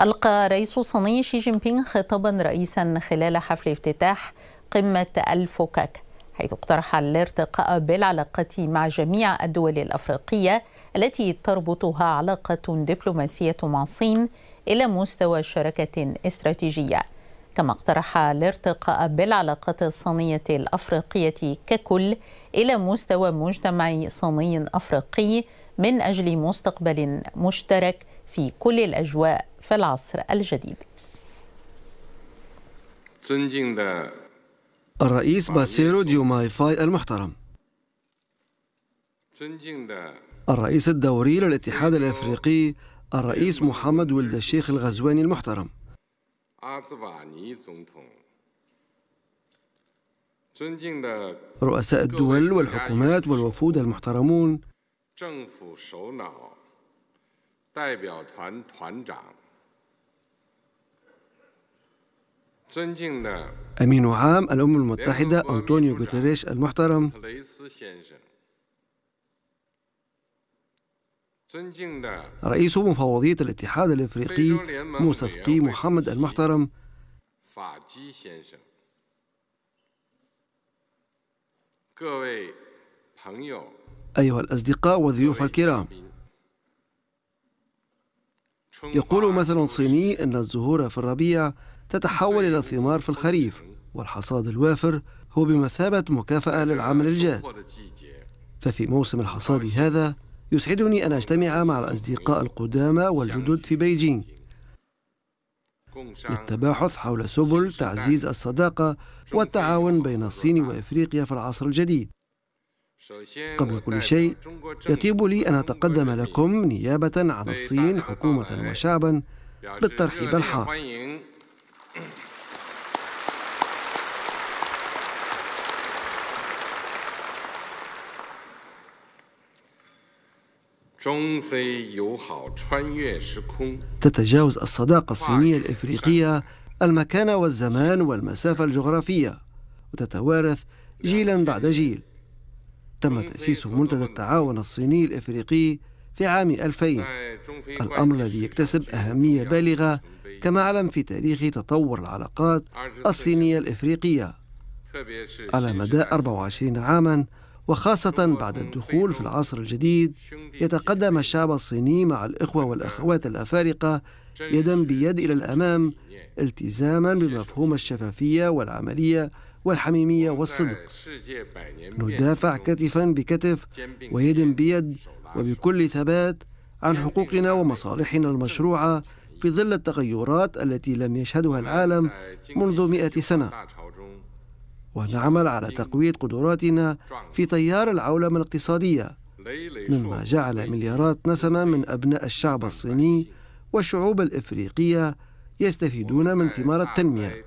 ألقى رئيس صيني شي جين بينغ خطابا رئيسا خلال حفل افتتاح قمة الفوكاك حيث اقترح الارتقاء بالعلاقة مع جميع الدول الأفريقية التي تربطها علاقة دبلوماسية مع الصين إلى مستوى شراكة استراتيجية كما اقترح الارتقاء بالعلاقات الصينية الأفريقية ككل إلى مستوى مجتمع صيني أفريقي من أجل مستقبل مشترك في كل الأجواء في العصر الجديد الرئيس باسيرو ديوماي فاي المحترم الرئيس الدوري للاتحاد الافريقي الرئيس محمد ولد الشيخ الغزواني المحترم رؤساء الدول والحكومات والوفود المحترمون 代表团团长。أمين عام الأمم المتحدة أنطونيو غوتيريش المحترم رئيس مفوضية الاتحاد الإفريقي موسى فقي محمد المحترم أيها الأصدقاء والضيوف الكرام يقول مثل صيني أن الزهور في الربيع تتحول إلى ثمار في الخريف والحصاد الوافر هو بمثابة مكافأة للعمل الجاد ففي موسم الحصاد هذا يسعدني أن أجتمع مع الأصدقاء القدامى والجدد في بيجين للتباحث حول سبل تعزيز الصداقة والتعاون بين الصين وإفريقيا في العصر الجديد قبل كل شيء يطيب لي أن أتقدم لكم نيابة عن الصين حكومة وشعبا بالترحيب الحار تتجاوز الصداقة الصينية الإفريقية المكان والزمان والمسافة الجغرافية وتتوارث جيلا بعد جيل تم تأسيس منتدى التعاون الصيني الإفريقي في عام 2000 الأمر الذي يكتسب أهمية بالغة كما علم في تاريخ تطور العلاقات الصينية الإفريقية على مدى 24 عاماً وخاصة بعد الدخول في العصر الجديد يتقدم الشعب الصيني مع الإخوة والأخوات الأفارقة يدا بيد إلى الأمام التزاما بمفهوم الشفافية والعملية والحميمية والصدق ندافع كتفا بكتف ويد بيد وبكل ثبات عن حقوقنا ومصالحنا المشروعة في ظل التغيرات التي لم يشهدها العالم منذ مئة سنة ونعمل على تقوية قدراتنا في تيار العولمة الاقتصادية مما جعل مليارات نسمة من أبناء الشعب الصيني والشعوب الإفريقية يستفيدون من ثمار التنمية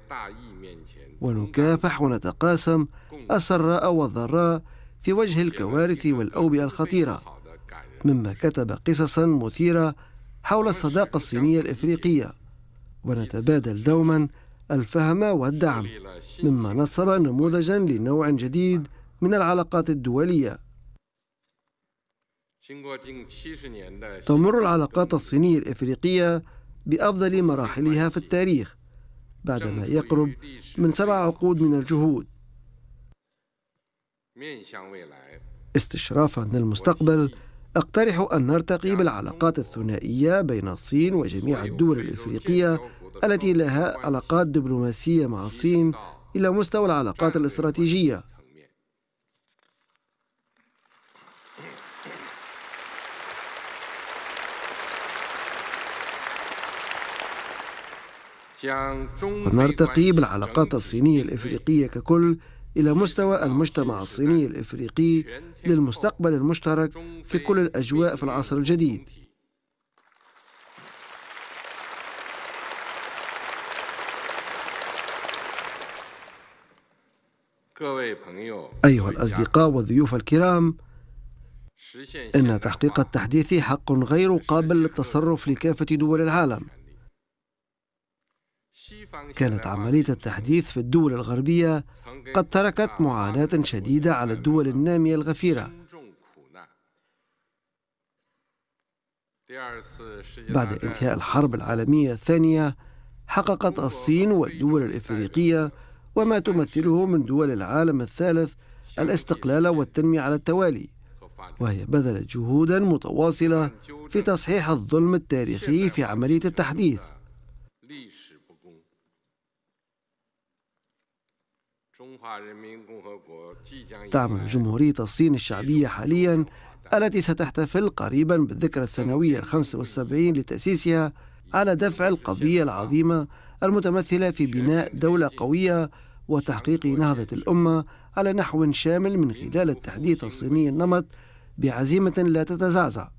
ونكافح ونتقاسم السراء والضراء في وجه الكوارث والأوبئة الخطيرة مما كتب قصصا مثيرة حول الصداقة الصينية الإفريقية ونتبادل دوما الفهم والدعم مما نصب نموذجا لنوع جديد من العلاقات الدولية تمر العلاقات الصينية الإفريقية بأفضل مراحلها في التاريخ بعدما يقرب من سبع عقود من الجهود استشرافا للمستقبل أقترح أن نرتقي يعني بالعلاقات الثنائية بين الصين وجميع الدول الإفريقية التي لها علاقات دبلوماسية مع الصين إلى مستوى العلاقات الاستراتيجية ونرتقي بالعلاقات الصينية الإفريقية ككل إلى مستوى المجتمع الصيني الإفريقي للمستقبل المشترك في كل الأجواء في العصر الجديد أيها الأصدقاء والضيوف الكرام إن تحقيق التحديث حق غير قابل للتصرف لكافة دول العالم كانت عملية التحديث في الدول الغربية قد تركت معاناة شديدة على الدول النامية الغفيرة بعد انتهاء الحرب العالمية الثانية حققت الصين والدول الإفريقية وما تمثله من دول العالم الثالث الاستقلال والتنمية على التوالي وهي بذلت جهودا متواصلة في تصحيح الظلم التاريخي في عملية التحديث تعمل جمهورية الصين الشعبية حاليا التي ستحتفل قريبا بالذكرى السنوية الخمسة والسبعين لتأسيسها على دفع القضية العظيمة المتمثلة في بناء دولة قوية وتحقيق نهضة الأمة على نحو شامل من خلال التحديث الصيني النمط بعزيمة لا تتزعزع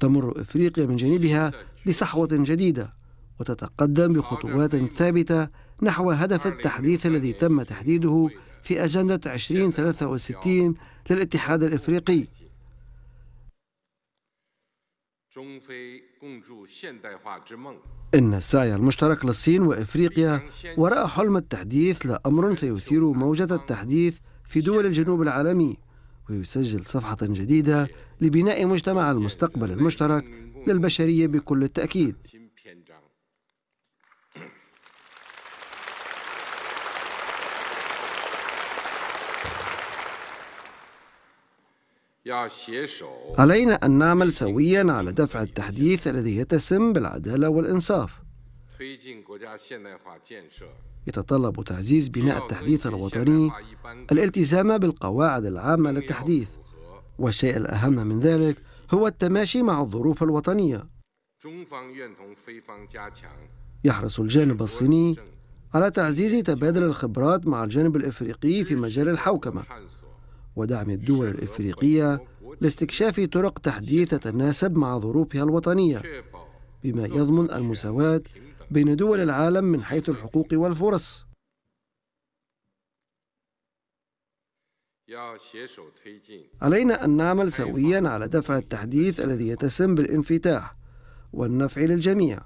تمر إفريقيا من جانبها بصحوة جديدة وتتقدم بخطوات ثابتة نحو هدف التحديث الذي تم تحديده في أجندة 2063 للاتحاد الإفريقي إن السعي المشترك للصين وإفريقيا وراء حلم التحديث لأمر سيثير موجة التحديث في دول الجنوب العالمي ويسجل صفحة جديدة لبناء مجتمع المستقبل المشترك للبشرية بكل التأكيد علينا أن نعمل سوياً على دفع التحديث الذي يتسم بالعدالة والإنصاف. يتطلب تعزيز بناء التحديث الوطني الالتزام بالقواعد العامة للتحديث. والشيء الأهم من ذلك هو التماشي مع الظروف الوطنية. يحرص الجانب الصيني على تعزيز تبادل الخبرات مع الجانب الإفريقي في مجال الحوكمة ودعم الدول الإفريقية لاستكشاف طرق تحديث تتناسب مع ظروفها الوطنية بما يضمن المساواة بين دول العالم من حيث الحقوق والفرص علينا أن نعمل سويا على دفع التحديث الذي يتسم بالانفتاح والنفع للجميع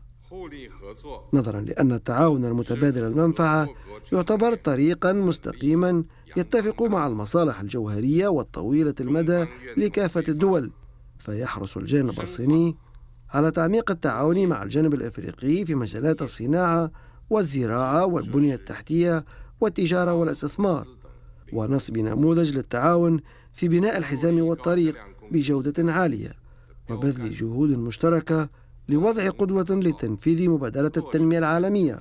نظرا لأن التعاون المتبادل المنفعة يعتبر طريقا مستقيما يتفق مع المصالح الجوهرية والطويلة المدى لكافة الدول فيحرص الجانب الصيني على تعميق التعاون مع الجانب الافريقي في مجالات الصناعه والزراعه والبنيه التحتيه والتجاره والاستثمار ونصب نموذج للتعاون في بناء الحزام والطريق بجوده عاليه وبذل جهود مشتركه لوضع قدوه لتنفيذ مبادره التنميه العالميه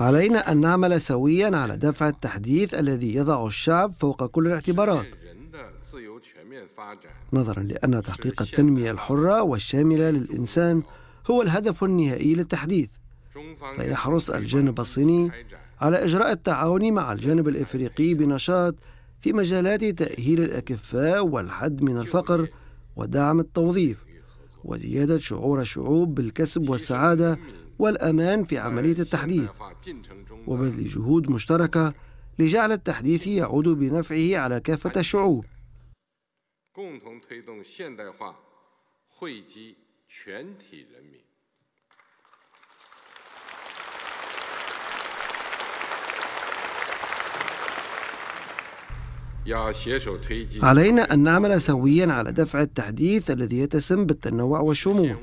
علينا أن نعمل سويا على دفع التحديث الذي يضع الشعب فوق كل الاعتبارات نظرا لأن تحقيق التنمية الحرة والشاملة للإنسان هو الهدف النهائي للتحديث فيحرص الجانب الصيني على إجراء التعاون مع الجانب الإفريقي بنشاط في مجالات تأهيل الأكفاء والحد من الفقر ودعم التوظيف وزيادة شعور الشعوب بالكسب والسعادة والأمان في عملية التحديث وبذل جهود مشتركة لجعل التحديث يعود بنفعه على كافة الشعوب علينا أن نعمل سويا على دفع التحديث الذي يتسم بالتنوع والشمول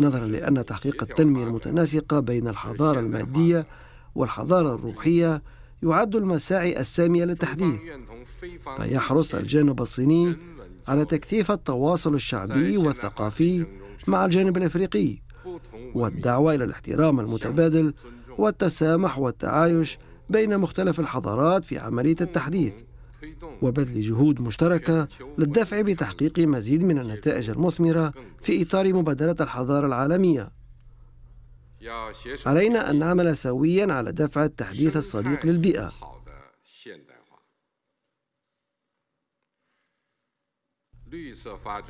نظرا لأن تحقيق التنمية المتناسقة بين الحضارة المادية والحضارة الروحية يعد المساعي السامية للتحديث فيحرص الجانب الصيني على تكثيف التواصل الشعبي والثقافي مع الجانب الإفريقي والدعوة إلى الاحترام المتبادل والتسامح والتعايش بين مختلف الحضارات في عملية التحديث وبذل جهود مشتركة للدفع بتحقيق مزيد من النتائج المثمرة في إطار مبادرة الحضارة العالمية علينا أن نعمل سويا على دفع التحديث الصديق للبيئة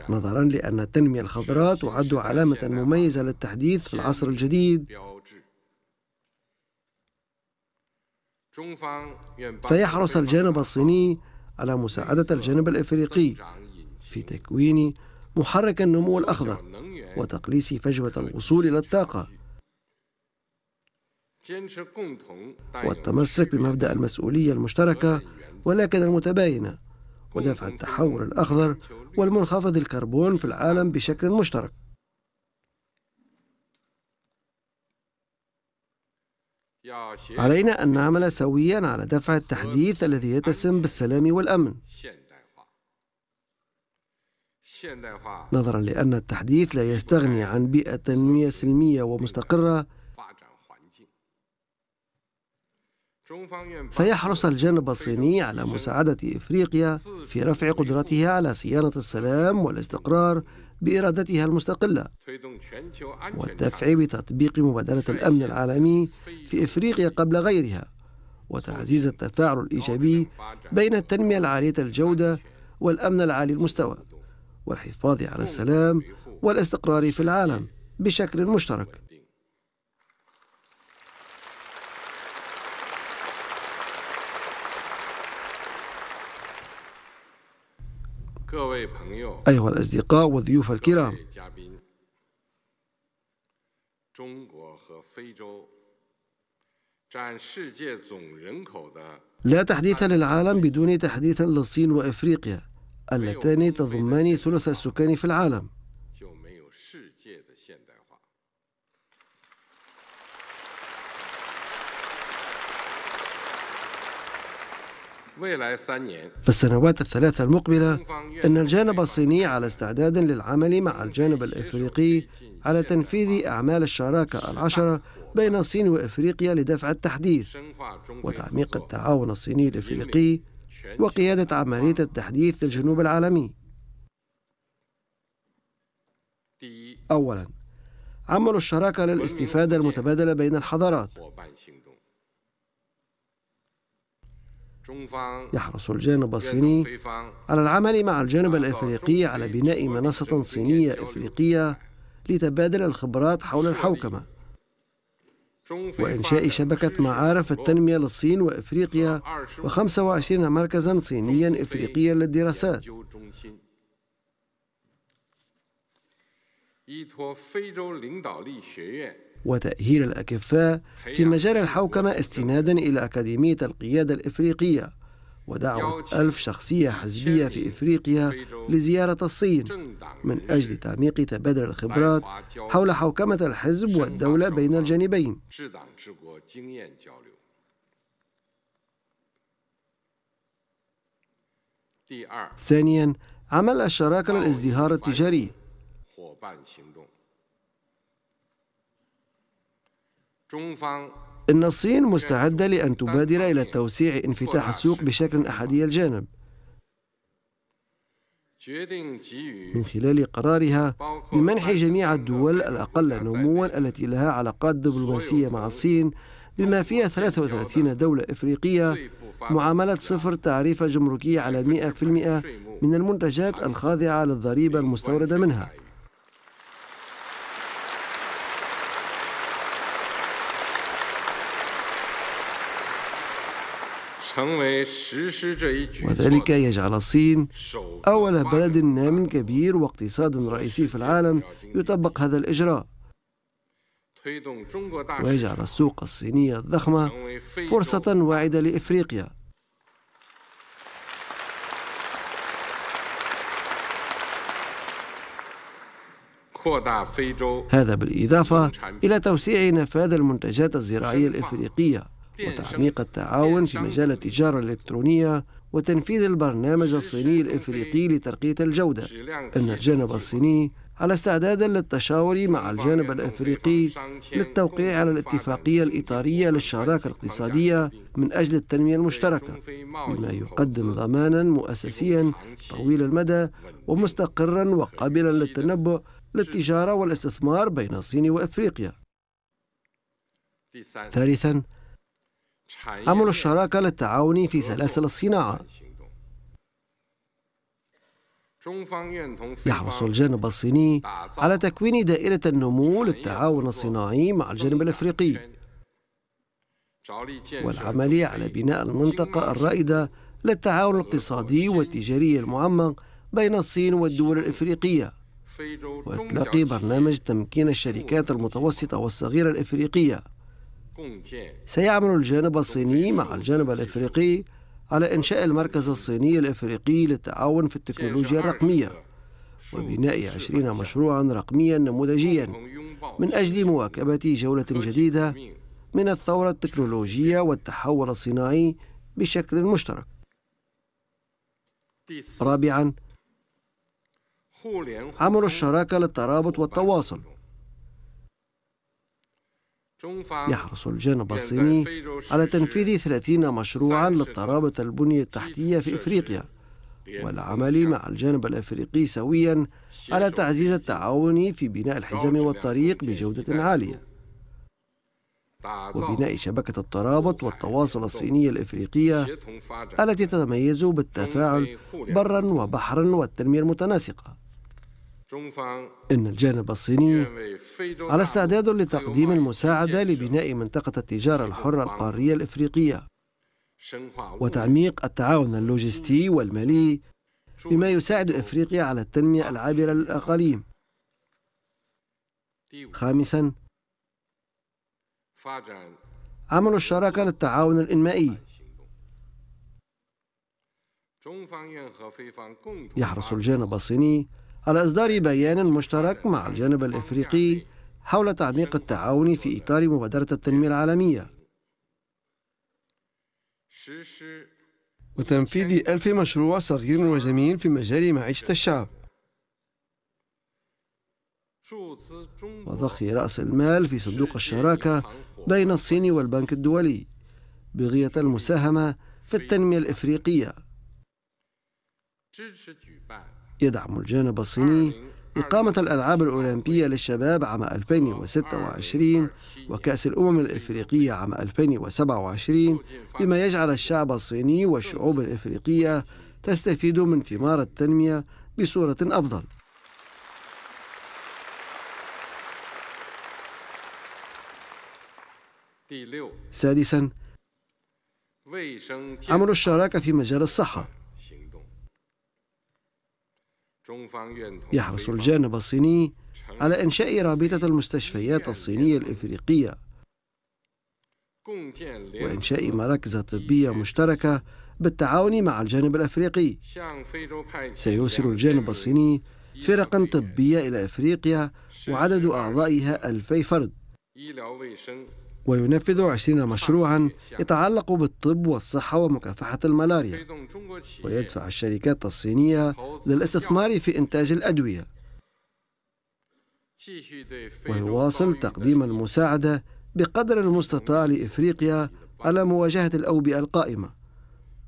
نظرا لأن التنمية الخضراء تعد علامة مميزة للتحديث في العصر الجديد فيحرص الجانب الصيني على مساعدة الجانب الإفريقي في تكوين محرك النمو الأخضر وتقليص فجوة الوصول إلى الطاقة والتمسك بمبدأ المسؤولية المشتركة ولكن المتباينة ودفع التحول الأخضر والمنخفض الكربون في العالم بشكل مشترك علينا أن نعمل سويا على دفع التحديث الذي يتسم بالسلام والأمن نظرا لأن التحديث لا يستغني عن بيئة تنمية سلمية ومستقرة فيحرص الجانب الصيني على مساعدة إفريقيا في رفع قدرتها على صيانة السلام والاستقرار بإرادتها المستقلة والدفع بتطبيق مبادرة الأمن العالمي في إفريقيا قبل غيرها وتعزيز التفاعل الإيجابي بين التنمية العالية الجودة والأمن العالي المستوى والحفاظ على السلام والاستقرار في العالم بشكل مشترك أيها الأصدقاء والضيوف الكرام لا تحديث للعالم بدون تحديث للصين وإفريقيا اللتان تضمان ثلث السكان في العالم في السنوات الثلاثة المقبلة إن الجانب الصيني على استعداد للعمل مع الجانب الإفريقي على تنفيذ أعمال الشراكة العشرة بين الصين وإفريقيا لدفع التحديث وتعميق التعاون الصيني الإفريقي وقيادة عملية التحديث للجنوب العالمي أولا عمل الشراكة للاستفادة المتبادلة بين الحضارات يحرص الجانب الصيني على العمل مع الجانب الافريقي على بناء منصه صينيه افريقيه لتبادل الخبرات حول الحوكمه وإنشاء شبكة معارف التنمية للصين وإفريقيا آه، و25 مركزا صينيا إفريقيا للدراسات وتأهيل الأكفاء في مجال الحوكمة استنادا إلى أكاديمية القيادة الإفريقية ودعوة ألف شخصية حزبية في إفريقيا لزيارة الصين من أجل تعميق تبادل الخبرات حول حوكمة الحزب والدولة بين الجانبين ثانيا عمل الشراكة للازدهار التجاري إن الصين مستعدة لأن تبادر إلى توسيع انفتاح السوق بشكل أحادي الجانب من خلال قرارها بمنح جميع الدول الأقل نموا التي لها علاقات دبلوماسية مع الصين بما فيها 33 دولة إفريقية معاملة صفر تعريفة جمركية على 100% من المنتجات الخاضعة للضريبة المستوردة منها وذلك يجعل الصين أول بلد نام كبير واقتصاد رئيسي في العالم يطبق هذا الإجراء ويجعل السوق الصينية الضخمة فرصة واعدة لإفريقيا هذا بالإضافة إلى توسيع نفاذ المنتجات الزراعية الإفريقية وتعميق التعاون في مجال التجارة الإلكترونية وتنفيذ البرنامج الصيني الإفريقي لترقية الجودة إن الجانب الصيني على استعداد للتشاور مع الجانب الإفريقي للتوقيع على الاتفاقية الإطارية للشراكة الاقتصادية من أجل التنمية المشتركة بما يقدم ضمانا مؤسسيا طويل المدى ومستقرا وقابلا للتنبؤ للتجارة والاستثمار بين الصين وإفريقيا ثالثا عملوا الشراكة للتعاون في سلاسل الصناعة يحرص الجانب الصيني على تكوين دائرة النمو للتعاون الصناعي مع الجانب الأفريقي والعمل على بناء المنطقة الرائدة للتعاون الاقتصادي والتجاري المعمق بين الصين والدول الإفريقية وإطلاق برنامج تمكين الشركات المتوسطة والصغيرة الإفريقية سيعمل الجانب الصيني مع الجانب الإفريقي على إنشاء المركز الصيني الإفريقي للتعاون في التكنولوجيا الرقمية وبناء عشرين مشروعا رقميا نموذجيا من أجل مواكبة جولة جديدة من الثورة التكنولوجية والتحول الصناعي بشكل مشترك رابعا عمل الشراكة للترابط والتواصل يحرص الجانب الصيني على تنفيذ 30 مشروعا للترابط البنية التحتية في إفريقيا والعمل مع الجانب الأفريقي سويا على تعزيز التعاون في بناء الحزام والطريق بجودة عالية وبناء شبكة الترابط والتواصل الصينية الإفريقية التي تتميز بالتفاعل برا وبحرا والتنمية المتناسقة إن الجانب الصيني على استعداد نعم لتقديم المساعدة لبناء منطقة التجارة الحرة القارية الإفريقية وتعميق التعاون اللوجستي والمالي بما يساعد إفريقيا على التنمية العابرة للأقاليم خامساً عمل الشراكة للتعاون الإنمائي يحرص الجانب الصيني على إصدار بيان مشترك مع الجانب الإفريقي حول تعميق التعاون في إطار مبادرة التنمية العالمية وتنفيذ ألف مشروع صغير وجميل في مجال معيشة الشعب وضخ رأس المال في صندوق الشراكة بين الصين والبنك الدولي بغية المساهمة في التنمية الإفريقية يدعم الجانب الصيني إقامة الألعاب الأولمبية للشباب عام 2026 وكأس الأمم الإفريقية عام 2027 بما يجعل الشعب الصيني والشعوب الإفريقية تستفيد من ثمار التنمية بصورة أفضل سادسا عمل الشراكة في مجال الصحة يحرص الجانب الصيني على إنشاء رابطة المستشفيات الصينية الإفريقية وإنشاء مراكز طبية مشتركة بالتعاون مع الجانب الأفريقي سيرسل الجانب الصيني فرقا طبية إلى أفريقيا وعدد أعضائها ألفي فرد وينفذ عشرين مشروعا يتعلق بالطب والصحة ومكافحة الملاريا ويدفع الشركات الصينية للاستثمار في إنتاج الأدوية ويواصل تقديم المساعدة بقدر المستطاع لإفريقيا على مواجهة الأوبئة القائمة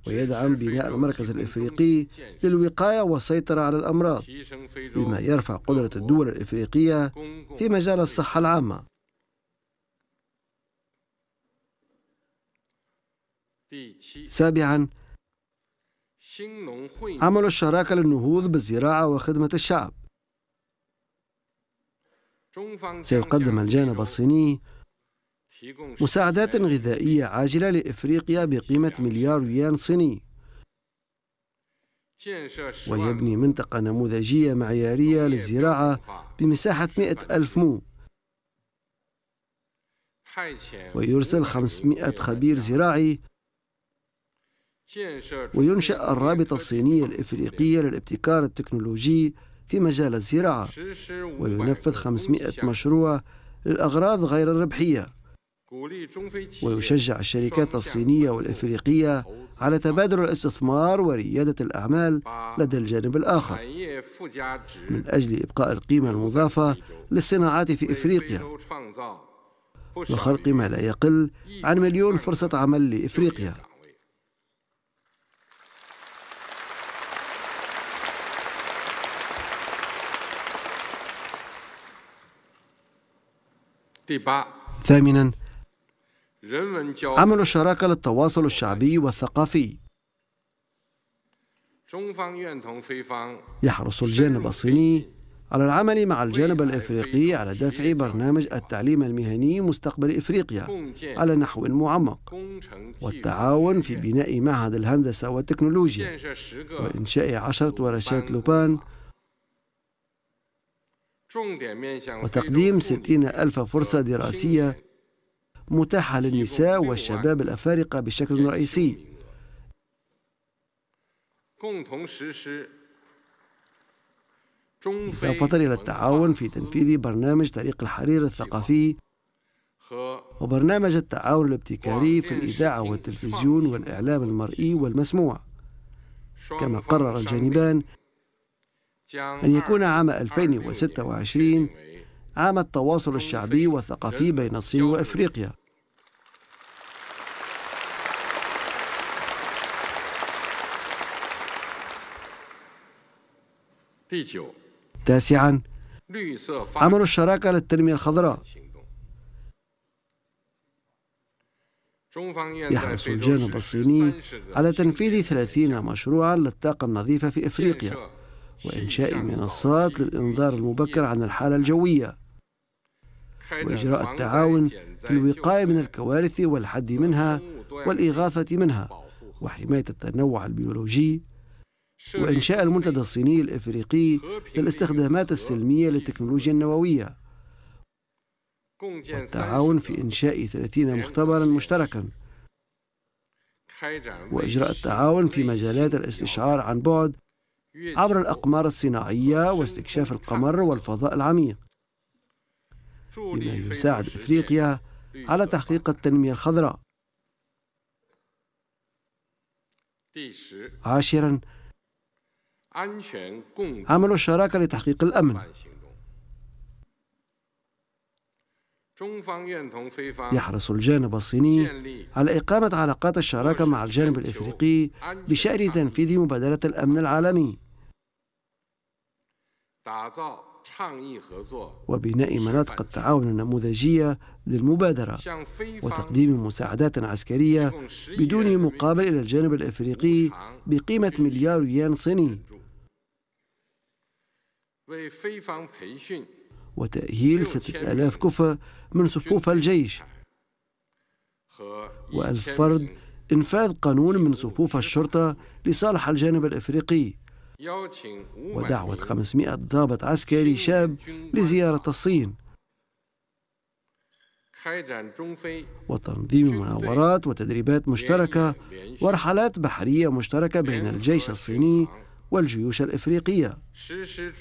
ويدعم بناء المركز الإفريقي للوقاية والسيطرة على الأمراض بما يرفع قدرة الدول الإفريقية في مجال الصحة العامة سابعا عمل الشراكة للنهوض بالزراعة وخدمة الشعب سيقدم الجانب الصيني مساعدات غذائية عاجلة لإفريقيا بقيمة مليار يان صيني ويبني منطقة نموذجية معيارية للزراعة بمساحة مئة ألف مو ويرسل 500 خبير زراعي وينشأ الرابطة الصينية الإفريقية للابتكار التكنولوجي في مجال الزراعة وينفذ 500 مشروع للأغراض غير الربحية ويشجع الشركات الصينية والإفريقية على تبادل الاستثمار وريادة الأعمال لدى الجانب الآخر من أجل إبقاء القيمة المضافة للصناعات في إفريقيا وخلق ما لا يقل عن مليون فرصة عمل لإفريقيا ثامنا عمل الشراكة للتواصل الشعبي والثقافي يحرص الجانب الصيني على العمل مع الجانب الافريقي على دفع برنامج التعليم المهني مستقبل افريقيا على نحو معمق والتعاون في بناء معهد الهندسه والتكنولوجيا وانشاء عشره ورشات لوبان وتقديم ستين ألف فرصة دراسية متاحة للنساء والشباب الأفارقة بشكل رئيسي إضافة إلى التعاون في تنفيذ برنامج طريق الحرير الثقافي وبرنامج التعاون الابتكاري في الإذاعة والتلفزيون والإعلام المرئي والمسموع كما قرر الجانبان أن يكون عام 2026 عام التواصل الشعبي والثقافي بين الصين وإفريقيا تاسعا عمل الشراكة للتنمية الخضراء يحرص الجانب الصيني على تنفيذ 30 مشروعا للطاقة النظيفة في إفريقيا وإنشاء منصات للإنذار المبكر عن الحالة الجوية وإجراء التعاون في الوقاية من الكوارث والحد منها والإغاثة منها وحماية التنوع البيولوجي وإنشاء المنتدى الصيني الإفريقي للاستخدامات السلمية للتكنولوجيا النووية والتعاون في إنشاء 30 مختبرا مشتركا وإجراء التعاون في مجالات الاستشعار عن بعد عبر الأقمار الصناعية واستكشاف القمر والفضاء العميق بما يساعد إفريقيا على تحقيق التنمية الخضراء عاشرا عمل الشراكة لتحقيق الأمن يحرص الجانب الصيني على إقامة علاقات الشراكة مع الجانب الإفريقي بشأن تنفيذ مبادرة الأمن العالمي وبناء مناطق التعاون النموذجية للمبادرة وتقديم مساعدات عسكرية بدون مقابل إلى الجانب الأفريقي بقيمة مليار يان صيني وتأهيل ستة آلاف كفة من صفوف الجيش وألف فرد إنفاذ قانون من صفوف الشرطة لصالح الجانب الأفريقي ودعوة 500 ضابط عسكري شاب لزيارة الصين وتنظيم مناورات وتدريبات مشتركة ورحلات بحرية مشتركة بين الجيش الصيني والجيوش الإفريقية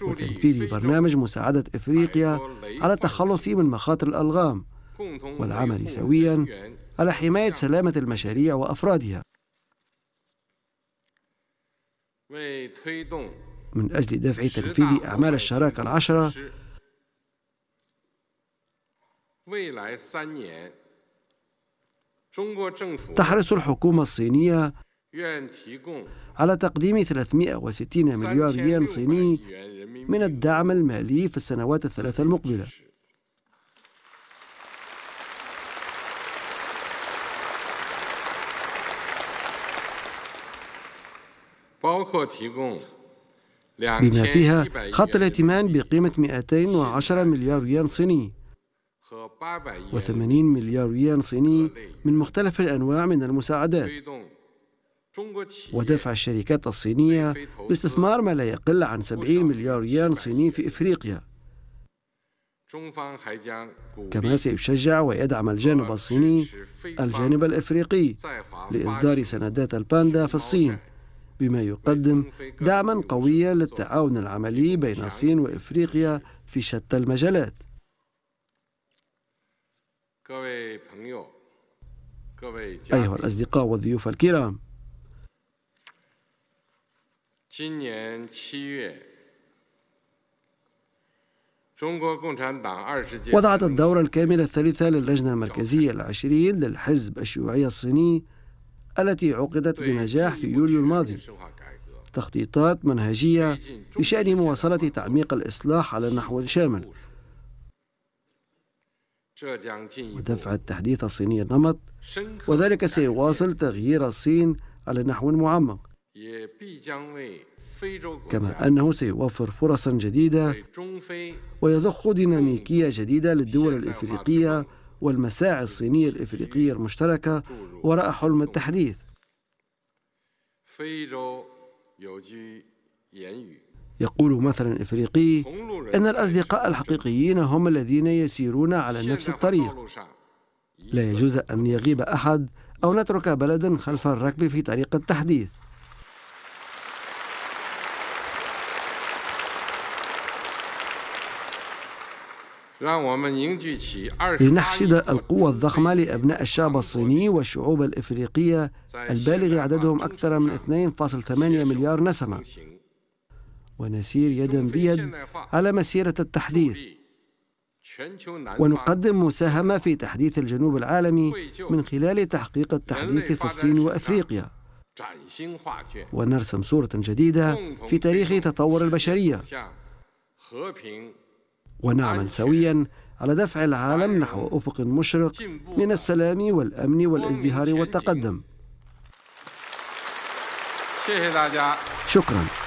وتنفيذ برنامج مساعدة إفريقيا على التخلص من مخاطر الألغام والعمل سويا على حماية سلامة المشاريع وأفرادها من أجل دفع تنفيذ أعمال الشراكة العشرة تحرص الحكومة الصينية على تقديم 360 مليار ين صيني من الدعم المالي في السنوات الثلاث المقبله بما فيها خط الائتمان بقيمة 210 مليار ين صيني و80 مليار ين صيني من مختلف الأنواع من المساعدات ودفع الشركات الصينية باستثمار ما لا يقل عن 70 مليار ين صيني في إفريقيا كما سيشجع ويدعم الجانب الصيني الجانب الإفريقي لإصدار سندات الباندا في الصين بما يقدم دعما قويا للتعاون العملي بين الصين وإفريقيا في شتى المجالات أيها الأصدقاء والضيوف الكرام وضعت الدورة الكاملة الثالثة للجنة المركزية العشرين للحزب الشيوعي الصيني التي عقدت بنجاح في يوليو الماضي تخطيطات منهجية بشأن مواصلة تعميق الإصلاح على نحو شامل ودفع التحديث الصيني النمط وذلك سيواصل تغيير الصين على نحو معمق كما أنه سيوفر فرصا جديدة ويضخ ديناميكية جديدة للدول الإفريقية والمساعي الصينية الإفريقية المشتركة وراء حلم التحديث يقول مثلا إفريقي إن الأصدقاء الحقيقيين هم الذين يسيرون على نفس الطريق لا يجوز أن يغيب أحد أو نترك بلدا خلف الركب في طريق التحديث لنحشد القوة الضخمة لأبناء الشعب الصيني والشعوب الإفريقية البالغ عددهم أكثر من 2.8 مليار نسمة ونسير يدا بيد على مسيرة التحديث ونقدم مساهمة في تحديث الجنوب العالمي من خلال تحقيق التحديث في الصين وأفريقيا ونرسم صورة جديدة في تاريخ تطور البشرية ونعمل سويا على دفع العالم نحو أفق مشرق من السلام والأمن والازدهار والتقدم شكرا